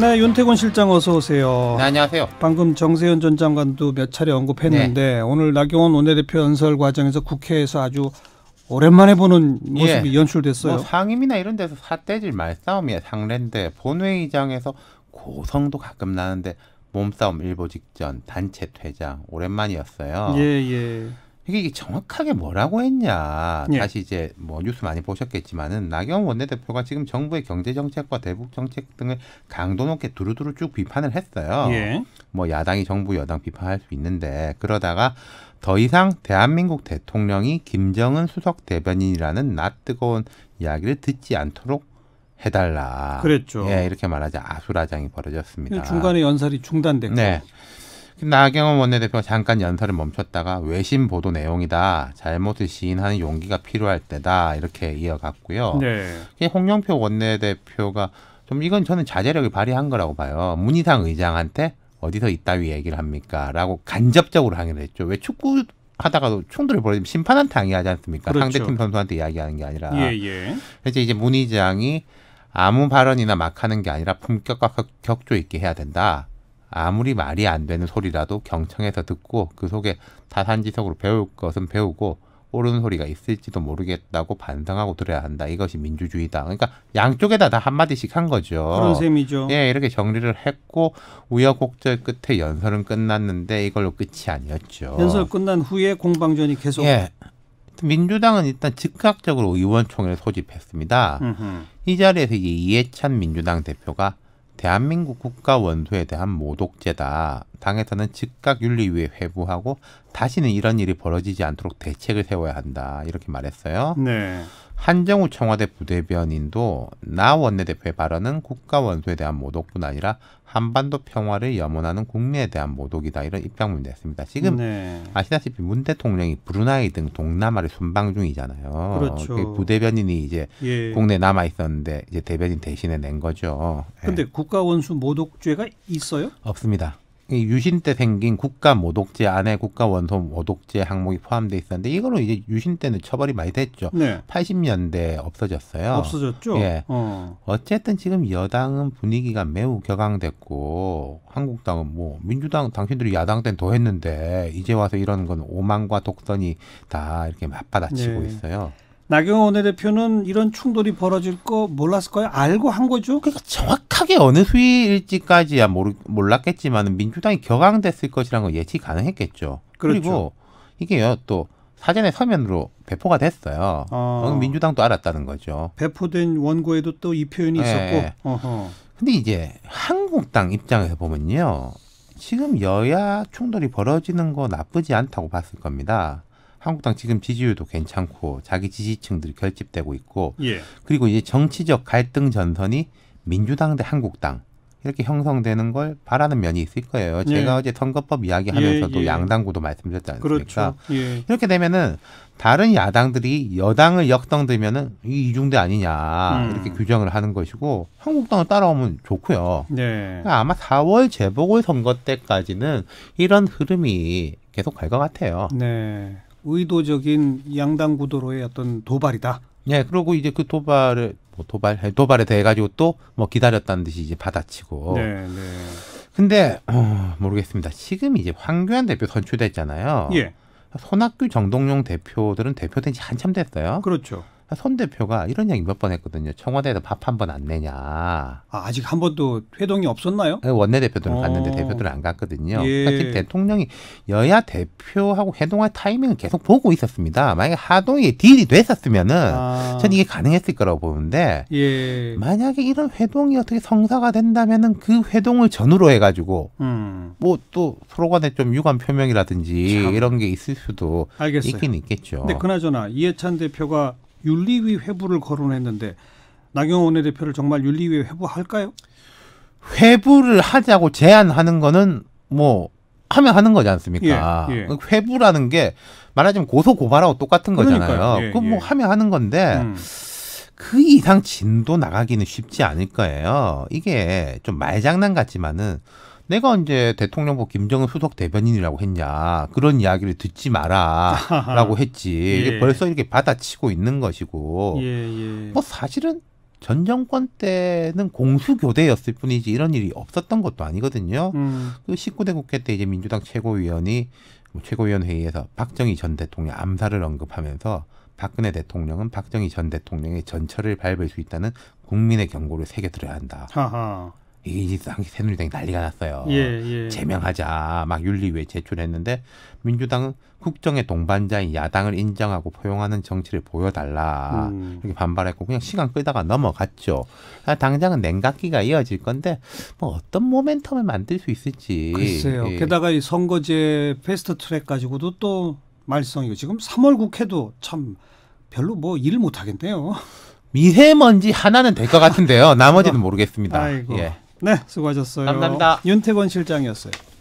네, 윤태곤 실장 어서 오세요. 네, 안녕하세요. 방금 정세현 전 장관도 몇 차례 언급했는데 네. 오늘 나경원 원내대표 연설 과정에서 국회에서 아주 오랜만에 보는 모습이 예. 연출됐어요. 뭐 상임이나 이런 데서 사대질 말싸움이야 상랜데 본회의장에서 고성도 가끔 나는데 몸싸움 일보 직전 단체 퇴장 오랜만이었어요. 예 예. 이게 정확하게 뭐라고 했냐. 예. 다시 이제 뭐 뉴스 많이 보셨겠지만은 나경원 원내대표가 지금 정부의 경제 정책과 대북 정책 등을 강도 높게 두루두루 쭉 비판을 했어요. 예. 뭐 야당이 정부 여당 비판할 수 있는데 그러다가 더 이상 대한민국 대통령이 김정은 수석 대변인이라는 낯뜨거운 이야기를 듣지 않도록 해달라. 그랬죠. 예, 이렇게 말하자 아수라장이 벌어졌습니다. 중간에 연설이 중단됐고. 네. 나경원 원내대표가 잠깐 연설을 멈췄다가 외신 보도 내용이다. 잘못을 시인하는 용기가 필요할 때다. 이렇게 이어갔고요. 네. 홍영표 원내대표가 좀 이건 저는 자제력을 발휘한 거라고 봐요. 문희상 의장한테 어디서 이따위 얘기를 합니까? 라고 간접적으로 항의를 했죠. 왜 축구 하다가도 충돌을벌어면 심판한테 항의하지 않습니까? 그렇죠. 상대팀 선수한테 이야기하는 게 아니라. 예, 예. 그래 이제 문희장이 아무 발언이나 막 하는 게 아니라 품격과 격조 있게 해야 된다. 아무리 말이 안 되는 소리라도 경청해서 듣고 그 속에 사산지석으로 배울 것은 배우고 옳은 소리가 있을지도 모르겠다고 반성하고 들어야 한다. 이것이 민주주의다. 그러니까 양쪽에다 다 한마디씩 한 거죠. 그런 셈이죠. 예, 이렇게 정리를 했고 우여곡절 끝에 연설은 끝났는데 이걸로 끝이 아니었죠. 연설 끝난 후에 공방전이 계속. 예. 민주당은 일단 즉각적으로 의원총회를 소집했습니다. 음흠. 이 자리에서 이제 이해찬 민주당 대표가 대한민국 국가 원수에 대한 모독죄다. 당에서는 즉각 윤리위에 회부하고 다시는 이런 일이 벌어지지 않도록 대책을 세워야 한다. 이렇게 말했어요. 네. 한정우 청와대 부대변인도 나 원내대표의 발언은 국가 원수에 대한 모독뿐 아니라 한반도 평화를 염원하는 국민에 대한 모독이다 이런 입장문을 냈습니다. 지금 네. 아시다시피 문 대통령이 브루나이 등 동남아를 순방 중이잖아요. 그렇죠. 그 부대변인이 이제 예. 국내 남아 있었는데 이제 대변인 대신에 낸 거죠. 근데 예. 국가 원수 모독죄가 있어요? 없습니다. 유신 때 생긴 국가 모독죄 안에 국가 원소 모독죄 항목이 포함돼 있었는데 이거는 이제 유신 때는 처벌이 많이 됐죠. 네. 80년대 없어졌어요. 없어졌죠. 예. 어. 어쨌든 지금 여당은 분위기가 매우 격앙됐고 한국당은 뭐 민주당 당신들이 야당 때는 더 했는데 이제 와서 이런건 오만과 독선이 다 이렇게 맞받아치고 네. 있어요. 나경원 원내대표는 이런 충돌이 벌어질 거 몰랐을 거예요. 알고 한 거죠. 그러니까 정확 정확하게 어느 수위일지까지야 모르, 몰랐겠지만 민주당이 격앙됐을 것이라는 건 예측 가능했겠죠. 그렇죠. 그리고 이게요 또 사전에 서면으로 배포가 됐어요. 어. 민주당도 알았다는 거죠. 배포된 원고에도 또 이 표현이 네. 있었고. 어허. 근데 이제 한국당 입장에서 보면요. 지금 여야 충돌이 벌어지는 거 나쁘지 않다고 봤을 겁니다. 한국당 지금 지지율도 괜찮고 자기 지지층들이 결집되고 있고 예. 그리고 이제 정치적 갈등 전선이 민주당 대 한국당 이렇게 형성되는 걸 바라는 면이 있을 거예요. 예. 제가 어제 선거법 이야기하면서도 예, 예. 양당구도 말씀드렸지 않습니까? 그렇죠. 예. 이렇게 되면은 다른 야당들이 여당을 역성들면은 이 이중대 아니냐 음. 이렇게 규정을 하는 것이고 한국당을 따라오면 좋고요. 네. 그러니까 아마 4월 재보궐 선거 때까지는 이런 흐름이 계속 갈 것 같아요. 네. 의도적인 양당 구도로의 어떤 도발이다. 네, 그리고 이제 그 도발을 뭐 도발 도발에 대해 가지고 또 뭐 기다렸다는 듯이 이제 받아치고. 네, 네, 근데 어, 모르겠습니다. 지금 이제 황교안 대표 선출됐잖아요. 예. 손학규 정동영 대표들은 대표된 지 한참 됐어요. 그렇죠. 손 아, 대표가 이런 이야기몇 번 했거든요. 청와대에서 밥 한 번 안 내냐. 아, 아직 한 번도 회동이 없었나요? 네, 원내대표들은 어. 갔는데 대표들은 안 갔거든요. 예. 사실 그러니까 대통령이 여야 대표하고 회동할 타이밍을 계속 보고 있었습니다. 만약에 하동이 딜이 됐었으면은 아. 이게 가능했을 거라고 보는데 예. 만약에 이런 회동이 어떻게 성사가 된다면은 그 회동을 전후로 해가지고 음. 뭐또 서로 간에 좀 유감 표명이라든지 참. 이런 게 있을 수도 알겠어요. 있긴 있겠죠. 근데 그나저나 이해찬 대표가 윤리위 회부를 거론했는데 나경원 원내대표를 정말 윤리위에 회부할까요? 회부를 하자고 제안하는 거는 뭐 하면 하는 거지 않습니까? 예, 예. 그 회부라는 게 말하자면 고소 고발하고 똑같은 거잖아요. 예, 그뭐 예. 하면 하는 건데 음. 그 이상 진도 나가기는 쉽지 않을 거예요. 이게 좀 말장난 같지만은 내가 언제 대통령부 김정은 수석 대변인이라고 했냐 그런 이야기를 듣지 마라라고 했지 예. 이게 벌써 이렇게 받아치고 있는 것이고 예, 예. 뭐 사실은 전 정권 때는 공수교대였을 뿐이지 이런 일이 없었던 것도 아니거든요. 음. 그 19대 국회 때 이제 민주당 최고위원이 최고위원회의에서 박정희 전 대통령 암살을 언급하면서 박근혜 대통령은 박정희 전 대통령의 전철을 밟을 수 있다는 국민의 경고를 새겨들어야 한다. 하하. 이게 이제 새누리당이 난리가 났어요. 예, 예. 제명하자 막 윤리위에 제출했는데 민주당은 국정의 동반자인 야당을 인정하고 포용하는 정치를 보여달라 음. 이렇게 반발했고 그냥 시간 끌다가 넘어갔죠. 아, 당장은 냉각기가 이어질 건데 뭐 어떤 모멘텀을 만들 수 있을지. 글쎄요. 예. 게다가 이 선거제 패스트트랙 가지고도 또 말썽이고 지금 3월 국회도 참 별로 뭐일못 하겠네요. 미세먼지 하나는 될 것 같은데요. 나머지는 모르겠습니다. 아이고. 예. 네, 수고하셨어요. 감사합니다. 윤태권 실장이었어요.